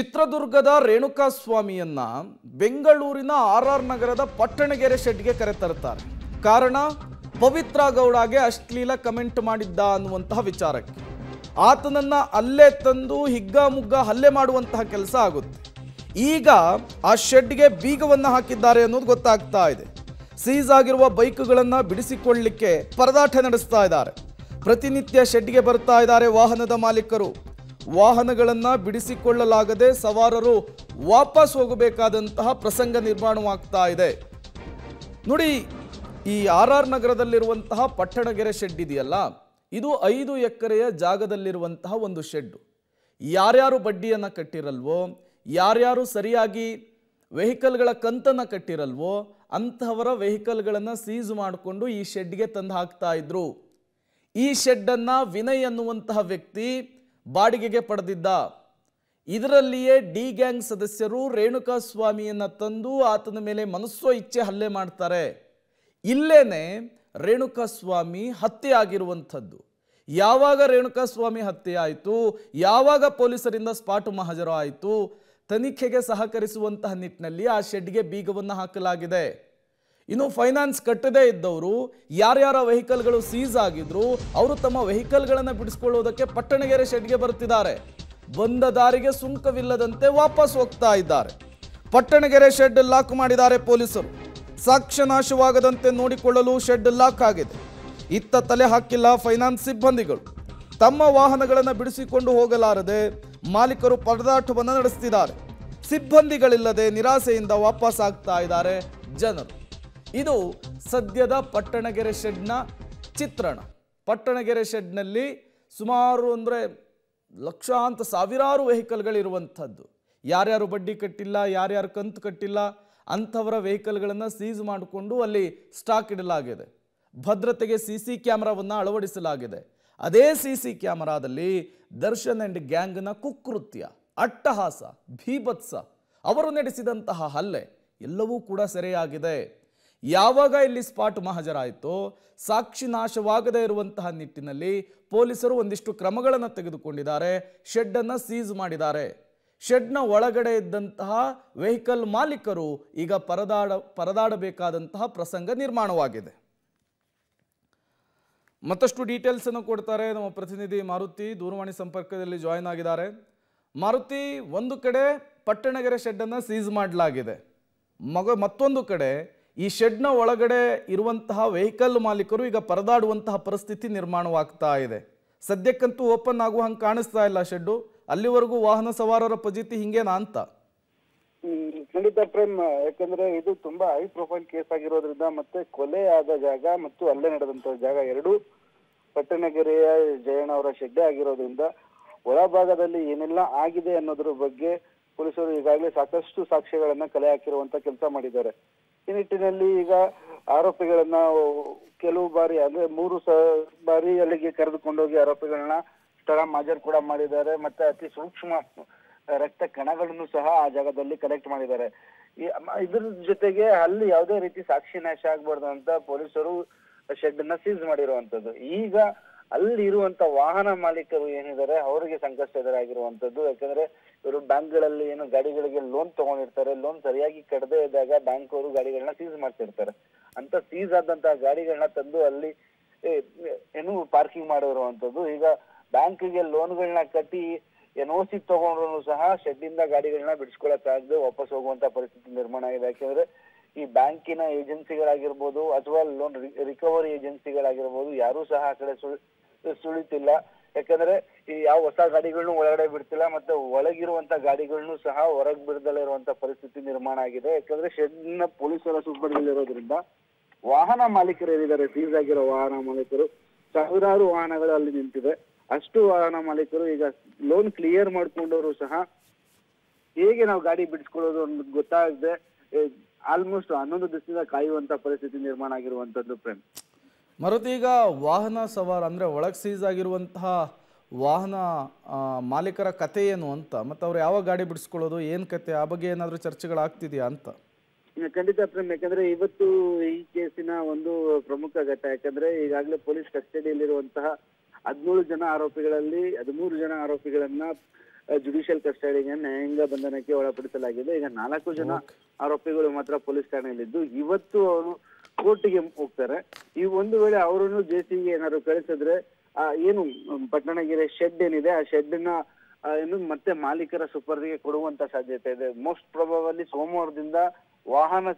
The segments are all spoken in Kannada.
ಚಿತ್ರದುರ್ಗದ ರೇಣುಕಾ ಸ್ವಾಮಿಯನ್ನ ಬೆಂಗಳೂರಿನ ಆರ್ ಆರ್ ನಗರದ ಪಟ್ಟಣಗೆರೆ ಶೆಡ್ಗೆ ಕರೆತರ್ತಾರೆ ಕಾರಣ ಪವಿತ್ರ ಗೌಡಗೆ ಅಶ್ಲೀಲ ಕಮೆಂಟ್ ಮಾಡಿದ್ದ ಅನ್ನುವಂತಹ ವಿಚಾರಕ್ಕೆ ಆತನನ್ನ ಅಲ್ಲೇ ತಂದು ಹಿಗ್ಗಾಮುಗ್ಗ ಹಲ್ಲೆ ಮಾಡುವಂತಹ ಕೆಲಸ ಆಗುತ್ತೆ ಈಗ ಆ ಶೆಡ್ಗೆ ಬೀಗವನ್ನು ಹಾಕಿದ್ದಾರೆ ಅನ್ನೋದು ಗೊತ್ತಾಗ್ತಾ ಇದೆ ಸೀಸ್ ಆಗಿರುವ ಬೈಕ್ಗಳನ್ನು ಬಿಡಿಸಿಕೊಳ್ಳಲಿಕ್ಕೆ ಪರದಾಟ ನಡೆಸ್ತಾ ಇದ್ದಾರೆ ಪ್ರತಿನಿತ್ಯ ಶೆಡ್ಗೆ ಬರ್ತಾ ಇದ್ದಾರೆ ವಾಹನದ ಮಾಲೀಕರು ವಾಹನಗಳನ್ನು ಬಿಡಿಸಿಕೊಳ್ಳಲಾಗದೆ ಸವಾರರು ವಾಪಸ್ ಹೋಗಬೇಕಾದಂತಹ ಪ್ರಸಂಗ ನಿರ್ಮಾಣವಾಗ್ತಾ ಇದೆ ನೋಡಿ ಈ ಆರ್ ಆರ್ ನಗರದಲ್ಲಿರುವಂತಹ ಪಟ್ಟಣಗೆರೆ ಶೆಡ್ ಇದೆಯಲ್ಲ ಇದು ಐದು ಎಕರೆಯ ಜಾಗದಲ್ಲಿರುವಂತಹ ಒಂದು ಶೆಡ್ಡು ಯಾರ್ಯಾರು ಬಡ್ಡಿಯನ್ನು ಕಟ್ಟಿರಲ್ವೋ ಯಾರ್ಯಾರು ಸರಿಯಾಗಿ ವೆಹಿಕಲ್ಗಳ ಕಂತನ್ನು ಕಟ್ಟಿರಲ್ವೋ ಅಂಥವರ ವೆಹಿಕಲ್ಗಳನ್ನು ಸೀಸ್ ಮಾಡಿಕೊಂಡು ಈ ಶೆಡ್ಗೆ ತಂದು ಹಾಕ್ತಾ ಇದ್ರು ಈ ಶೆಡ್ಡನ್ನು ವಿನಯ್ ಅನ್ನುವಂತಹ ವ್ಯಕ್ತಿ ಬಾಡಿಗೆಗೆ ಪಡೆದಿದ್ದ ಇದರಲ್ಲಿಯೇ ಡಿ ಗ್ಯಾಂಗ್ ಸದಸ್ಯರು ಸ್ವಾಮಿಯನ್ನು ತಂದು ಆತನ ಮೇಲೆ ಮನಸ್ಸೋ ಇಚ್ಛೆ ಹಲ್ಲೆ ಮಾಡ್ತಾರೆ ಇಲ್ಲೇನೆ ರೇಣುಕಾಸ್ವಾಮಿ ಹತ್ಯೆ ಆಗಿರುವಂಥದ್ದು ಯಾವಾಗ ಸ್ವಾಮಿ ಹತ್ಯೆ ಆಯಿತು ಯಾವಾಗ ಪೊಲೀಸರಿಂದ ಸ್ಪಾಟು ಮಹಜರು ಆಯಿತು ತನಿಖೆಗೆ ಸಹಕರಿಸುವಂತಹ ನಿಟ್ಟಿನಲ್ಲಿ ಆ ಶೆಡ್ಗೆ ಬೀಗವನ್ನು ಹಾಕಲಾಗಿದೆ ಇನ್ನು ಫೈನಾನ್ಸ್ ಕಟ್ಟದೇ ಇದ್ದವರು ಯಾರ್ಯಾರ ವೆಹಿಕಲ್ಗಳು ಸೀಸ್ ಆಗಿದ್ರು ಅವರು ತಮ್ಮ ವೆಹಿಕಲ್ಗಳನ್ನು ಬಿಡಿಸ್ಕೊಳ್ಳುವುದಕ್ಕೆ ಪಟ್ಟಣಗೆರೆ ಶೆಡ್ಗೆ ಬರ್ತಿದ್ದಾರೆ ಬಂದ ದಾರಿಗೆ ಸುಂಕವಿಲ್ಲದಂತೆ ವಾಪಸ್ ಹೋಗ್ತಾ ಇದ್ದಾರೆ ಪಟ್ಟಣಗೆರೆ ಶೆಡ್ ಲಾಕ್ ಮಾಡಿದ್ದಾರೆ ಪೊಲೀಸರು ಸಾಕ್ಷ್ಯ ನಾಶವಾಗದಂತೆ ನೋಡಿಕೊಳ್ಳಲು ಶೆಡ್ ಲಾಕ್ ಆಗಿದೆ ಇತ್ತ ತಲೆ ಹಾಕಿಲ್ಲ ಫೈನಾನ್ಸ್ ಸಿಬ್ಬಂದಿಗಳು ತಮ್ಮ ವಾಹನಗಳನ್ನು ಬಿಡಿಸಿಕೊಂಡು ಹೋಗಲಾರದೆ ಮಾಲೀಕರು ಪರದಾಟವನ್ನು ನಡೆಸ್ತಿದ್ದಾರೆ ಸಿಬ್ಬಂದಿಗಳಿಲ್ಲದೆ ನಿರಾಸೆಯಿಂದ ವಾಪಸ್ ಆಗ್ತಾ ಇದ್ದಾರೆ ಜನರು ಇದು ಸದ್ಯದ ಪಟ್ಟಣಗೆರೆ ಶೆಡ್ನ ಚಿತ್ರಣ ಪಟ್ಟಣಗೆರೆ ಶೆಡ್ನಲ್ಲಿ ಸುಮಾರು ಅಂದರೆ ಲಕ್ಷಾಂತ ಸಾವಿರಾರು ವೆಹಿಕಲ್ಗಳಿರುವಂಥದ್ದು ಯಾರ್ಯಾರು ಬಡ್ಡಿ ಕಟ್ಟಿಲ್ಲ ಯಾರ್ಯಾರು ಕಂತು ಕಟ್ಟಿಲ್ಲ ಅಂಥವರ ವೆಹಿಕಲ್ಗಳನ್ನು ಸೀಸ್ ಮಾಡಿಕೊಂಡು ಅಲ್ಲಿ ಸ್ಟಾಕ್ ಇಡಲಾಗಿದೆ ಭದ್ರತೆಗೆ ಸಿ ಸಿ ಕ್ಯಾಮರಾವನ್ನು ಅಳವಡಿಸಲಾಗಿದೆ ಅದೇ ಸಿ ಸಿ ಕ್ಯಾಮರಾದಲ್ಲಿ ದರ್ಶನ್ ಆ್ಯಂಡ್ ಗ್ಯಾಂಗ್ನ ಕುಕೃತ್ಯ ಅಟ್ಟಹಾಸ ಭೀಭತ್ಸ ಅವರು ನಡೆಸಿದಂತಹ ಹಲ್ಲೆ ಎಲ್ಲವೂ ಕೂಡ ಸೆರೆಯಾಗಿದೆ ಯಾವಾಗ ಇಲ್ಲಿ ಸ್ಪಾಟ್ ಮಹಾಜರಾಯಿತೋ ಸಾಕ್ಷಿ ನಾಶವಾಗದೇ ಇರುವಂತಹ ನಿಟ್ಟಿನಲ್ಲಿ ಪೊಲೀಸರು ಒಂದಿಷ್ಟು ಕ್ರಮಗಳನ್ನು ತೆಗೆದುಕೊಂಡಿದ್ದಾರೆ ಶೆಡ್ಡನ್ನು ಸೀಸ್ ಮಾಡಿದ್ದಾರೆ ಶೆಡ್ನ ಒಳಗಡೆ ಇದ್ದಂತಹ ವೆಹಿಕಲ್ ಮಾಲೀಕರು ಈಗ ಪರದಾಡ ಪರದಾಡಬೇಕಾದಂತಹ ಪ್ರಸಂಗ ನಿರ್ಮಾಣವಾಗಿದೆ ಮತ್ತಷ್ಟು ಡೀಟೇಲ್ಸ್ ಅನ್ನು ಕೊಡ್ತಾರೆ ನಮ್ಮ ಪ್ರತಿನಿಧಿ ಮಾರುತಿ ದೂರವಾಣಿ ಸಂಪರ್ಕದಲ್ಲಿ ಜಾಯಿನ್ ಆಗಿದ್ದಾರೆ ಮಾರುತಿ ಒಂದು ಕಡೆ ಪಟ್ಟಣಗೆರೆ ಶೆಡ್ ಅನ್ನು ಸೀಸ್ ಮಾಡಲಾಗಿದೆ ಮಗ ಮತ್ತೊಂದು ಕಡೆ ಈ ಶೆಡ್ನ ಒಳಗಡೆ ಇರುವಂತಹ ವೆಹಿಕಲ್ ಮಾಲೀಕರು ಈಗ ಪರದಾಡುವಂತಹ ಪರಿಸ್ಥಿತಿ ನಿರ್ಮಾಣವಾಗ್ತಾ ಇದೆ ಸದ್ಯಕ್ಕಂತೂ ಓಪನ್ ಆಗುವ ಹಂಗೆ ಕಾಣಿಸ್ತಾ ಇಲ್ಲ ಶೆಡ್ಡು ಅಲ್ಲಿವರೆಗೂ ವಾಹನ ಸವಾರರ ಪಜಿತಿ ಹಿಂಗೇನಾ ಅಂತ ಖಂಡಿತ ಪ್ರೇಮ್ ಯಾಕಂದ್ರೆ ಇದು ತುಂಬಾ ಹೈ ಪ್ರೊಫೈಲ್ ಕೇಸ್ ಆಗಿರೋದ್ರಿಂದ ಮತ್ತೆ ಕೊಲೆ ಆದ ಜಾಗ ಮತ್ತು ಅಲ್ಲೇ ನಡೆದಂತ ಜಾಗ ಎರಡು ಪಟ್ಟಣಗೆರೆಯ ಜಯಣ್ಣ ಅವರ ಶೆಡ್ಡೆ ಆಗಿರೋದ್ರಿಂದ ಒಳಭಾಗದಲ್ಲಿ ಏನೆಲ್ಲ ಆಗಿದೆ ಅನ್ನೋದ್ರ ಬಗ್ಗೆ ಪೊಲೀಸರು ಈಗಾಗಲೇ ಸಾಕಷ್ಟು ಸಾಕ್ಷ್ಯಗಳನ್ನ ಕಲೆ ಹಾಕಿರುವಂತ ಕೆಲಸ ಮಾಡಿದ್ದಾರೆ ಈ ನಿಟ್ಟಿನಲ್ಲಿ ಈಗ ಆರೋಪಿಗಳನ್ನ ಕೆಲವು ಬಾರಿ ಅಂದ್ರೆ ಮೂರು ಸ ಬಾರಿ ಅಲ್ಲಿಗೆ ಕರೆದುಕೊಂಡೋಗಿ ಆರೋಪಿಗಳನ್ನ ಸ್ಥಳ ಮಾಜರ್ ಕೂಡ ಮಾಡಿದ್ದಾರೆ ಮತ್ತೆ ಅತಿ ಸೂಕ್ಷ್ಮ ರಕ್ತ ಕಣಗಳನ್ನು ಸಹ ಆ ಜಾಗದಲ್ಲಿ ಕಲೆಕ್ಟ್ ಮಾಡಿದ್ದಾರೆ ಇದ್ರ ಜೊತೆಗೆ ಅಲ್ಲಿ ಯಾವುದೇ ರೀತಿ ಸಾಕ್ಷಿ ನಾಶ ಆಗ್ಬಾರ್ದು ಅಂತ ಪೊಲೀಸರು ಶೆಡ್ ಅನ್ನ ಸೀಸ್ ಮಾಡಿರುವಂತದ್ದು ಈಗ ಅಲ್ಲಿರುವಂತ ವಾಹನ ಮಾಲೀಕರು ಏನಿದ್ದಾರೆ ಅವರಿಗೆ ಸಂಕಷ್ಟ ಎದುರಾಗಿರುವಂತದ್ದು ಯಾಕಂದ್ರೆ ಇವರು ಬ್ಯಾಂಕ್ಗಳಲ್ಲಿ ಏನು ಗಾಡಿಗಳಿಗೆ ಲೋನ್ ತಗೊಂಡಿರ್ತಾರೆ ಲೋನ್ ಸರಿಯಾಗಿ ಕಡದೇ ಇದ್ದಾಗ ಬ್ಯಾಂಕ್ ಅವರು ಗಾಡಿಗಳನ್ನ ಸೀಸ್ ಮಾಡ್ತಿರ್ತಾರೆ ಅಂತ ಸೀಸ್ ಆದಂತಹ ಗಾಡಿಗಳನ್ನ ತಂದು ಅಲ್ಲಿ ಏನು ಪಾರ್ಕಿಂಗ್ ಮಾಡಿರುವಂತದ್ದು ಈಗ ಬ್ಯಾಂಕಿಗೆ ಲೋನ್ಗಳನ್ನ ಕಟ್ಟಿ ಎನ್ ಓ ಸಿ ತಗೊಂಡ್ರು ಸಹ ಇಂದ ಗಾಡಿಗಳನ್ನ ಬಿಡಿಸ್ಕೊಳಕ್ ಆಗದೆ ವಾಪಸ್ ಹೋಗುವಂತ ಪರಿಸ್ಥಿತಿ ನಿರ್ಮಾಣ ಆಗಿದೆ ಯಾಕಂದ್ರೆ ಈ ಬ್ಯಾಂಕಿನ ಏಜೆನ್ಸಿಗಳಾಗಿರ್ಬೋದು ಅಥವಾ ಲೋನ್ ರಿಕವರಿ ಏಜೆನ್ಸಿಗಳಾಗಿರ್ಬೋದು ಯಾರು ಸಹ ಆ ಕಡೆ ಸುಳಿತಿಲ್ಲ ಯಾಕಂದ್ರೆ ಈ ಯಾವ ಹೊಸ ಗಾಡಿಗಳನ್ನು ಒಳಗಡೆ ಬಿಡ್ತಿಲ್ಲ ಮತ್ತೆ ಒಳಗಿರುವಂತ ಗಾಡಿಗಳನ್ನು ಸಹ ಹೊರಗ್ ಬಿಡದಲ್ಲೇ ಇರುವಂತ ಪರಿಸ್ಥಿತಿ ನಿರ್ಮಾಣ ಆಗಿದೆ ಯಾಕಂದ್ರೆ ಶೆಡ್ನ ಪೊಲೀಸರ ಇರೋದ್ರಿಂದ ವಾಹನ ಮಾಲೀಕರು ಏನಿದ್ದಾರೆ ಸೀಸ್ ಆಗಿರೋ ವಾಹನ ಮಾಲೀಕರು ಸಾವಿರಾರು ವಾಹನಗಳು ಅಲ್ಲಿ ನಿಂತಿದೆ ಅಷ್ಟು ವಾಹನ ಮಾಲೀಕರು ಈಗ ಲೋನ್ ಕ್ಲಿಯರ್ ಮಾಡ್ಕೊಂಡವರು ಸಹ ಹೇಗೆ ನಾವು ಗಾಡಿ ಬಿಡಿಸ್ಕೊಳ್ಳೋದು ಅನ್ನೋದು ಗೊತ್ತಾಗದೆ ಆಲ್ಮೋಸ್ಟ್ ಹನ್ನೊಂದು ದಿವಸದಿಂದ ಕಾಯುವಂತ ಪರಿಸ್ಥಿತಿ ನಿರ್ಮಾಣ ಆಗಿರುವಂತದ್ದು ಪ್ರೇಮ್ ಈಗ ವಾಹನ ಸವಾರ ಅಂದರೆ ಒಳಗೆ ಸೀಸ್ ಆಗಿರುವಂತಹ ವಾಹನ ಮಾಲೀಕರ ಕತೆ ಏನು ಅಂತ ಮತ್ತು ಅವ್ರು ಯಾವ ಗಾಡಿ ಬಿಡಿಸ್ಕೊಳ್ಳೋದು ಏನು ಕತೆ ಆ ಬಗ್ಗೆ ಏನಾದರೂ ಚರ್ಚೆಗಳಾಗ್ತಿದೆಯಾ ಅಂತ ಖಂಡಿತ ಪ್ರೇಮ್ ಯಾಕಂದ್ರೆ ಇವತ್ತು ಈ ಕೇಸಿನ ಒಂದು ಪ್ರಮುಖ ಘಟ್ಟ ಯಾಕಂದ್ರೆ ಈಗಾಗಲೇ ಪೊಲೀಸ್ ಕಸ್ಟಡಿಯಲ್ಲಿರುವಂತಹ ಹದಿನೇಳು ಜನ ಆರೋಪಿಗಳಲ್ಲಿ ಹದಿಮೂರು ಜನ ಆರೋಪಿಗಳನ್ನ ಜುಡಿಷಿಯಲ್ ಕಸ್ಟಡಿಗೆ ನ್ಯಾಯಾಂಗ ಬಂಧನಕ್ಕೆ ಒಳಪಡಿಸಲಾಗಿದೆ ಈಗ ನಾಲ್ಕು ಜನ ಆರೋಪಿಗಳು ಮಾತ್ರ ಪೊಲೀಸ್ ಠಾಣೆಯಲ್ಲಿದ್ದು ಇವತ್ತು ಅವರು ಕೋರ್ಟಿಗೆ ಹೋಗ್ತಾರೆ ಈ ಒಂದು ವೇಳೆ ಅವರನ್ನು ಜೆ ಗೆ ಏನಾದ್ರು ಕಳಿಸಿದ್ರೆ ಆ ಏನು ಪಟ್ಟಣಗೆರೆ ಶೆಡ್ ಏನಿದೆ ಆ ಶೆಡ್ ನ ಏನು ಮತ್ತೆ ಮಾಲೀಕರ ಸುಪರ್ದಿಗೆ ಕೊಡುವಂತ ಸಾಧ್ಯತೆ ಇದೆ ಮೋಸ್ಟ್ ಪ್ರಭಾವಲ್ಲಿ ಸೋಮವಾರದಿಂದ ವಾಹನ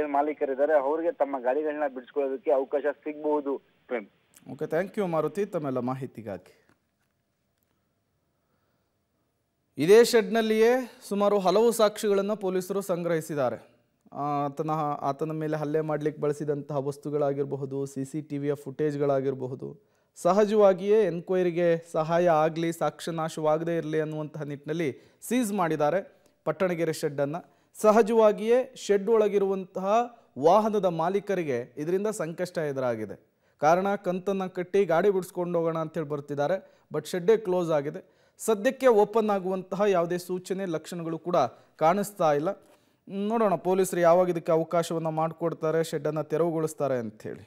ಏನ್ ಮಾಲೀಕರಿದ್ದಾರೆ ಅವರಿಗೆ ತಮ್ಮ ಗಾಡಿಗಳನ್ನ ಬಿಡಿಸ್ಕೊಳ್ಳೋದಕ್ಕೆ ಅವಕಾಶ ಸಿಗಬಹುದು Prem okay thank you Maruti ತಮ್ಮೆಲ್ಲ ಮಾಹಿತಿಗಾಗಿ ಇದೇ ಶೆಡ್ನಲ್ಲಿಯೇ ಸುಮಾರು ಹಲವು ಸಾಕ್ಷಿಗಳನ್ನು ಪೊಲೀಸರು ಸಂಗ್ರಹಿಸಿದ್ದಾರೆ ಆತನ ಆತನ ಮೇಲೆ ಹಲ್ಲೆ ಮಾಡಲಿಕ್ಕೆ ಬಳಸಿದಂತಹ ವಸ್ತುಗಳಾಗಿರಬಹುದು ಸಿ ಸಿ ಟಿ ವಿಯ ಫುಟೇಜ್ಗಳಾಗಿರಬಹುದು ಸಹಜವಾಗಿಯೇ ಎನ್ಕ್ವೈರಿಗೆ ಸಹಾಯ ಆಗಲಿ ಸಾಕ್ಷ್ಯನಾಶವಾಗದೇ ಇರಲಿ ಅನ್ನುವಂತಹ ನಿಟ್ಟಿನಲ್ಲಿ ಸೀಸ್ ಮಾಡಿದ್ದಾರೆ ಪಟ್ಟಣಗೆರೆ ಶೆಡ್ಡನ್ನು ಸಹಜವಾಗಿಯೇ ಶೆಡ್ ಒಳಗಿರುವಂತಹ ವಾಹನದ ಮಾಲೀಕರಿಗೆ ಇದರಿಂದ ಸಂಕಷ್ಟ ಎದುರಾಗಿದೆ ಕಾರಣ ಕಂತನ್ನು ಕಟ್ಟಿ ಗಾಡಿ ಬಿಡಿಸ್ಕೊಂಡು ಹೋಗೋಣ ಅಂತೇಳಿ ಬರ್ತಿದ್ದಾರೆ ಬಟ್ ಶೆಡ್ಡೇ ಕ್ಲೋಸ್ ಆಗಿದೆ ಸದ್ಯಕ್ಕೆ ಓಪನ್ ಆಗುವಂತಹ ಯಾವುದೇ ಸೂಚನೆ ಲಕ್ಷಣಗಳು ಕೂಡ ಕಾಣಿಸ್ತಾ ಇಲ್ಲ ನೋಡೋಣ ಪೊಲೀಸರು ಯಾವಾಗ ಇದಕ್ಕೆ ಅವಕಾಶವನ್ನು ಮಾಡಿಕೊಡ್ತಾರೆ ಶೆಡ್ಡನ್ನು ತೆರವುಗೊಳಿಸ್ತಾರೆ ಅಂಥೇಳಿ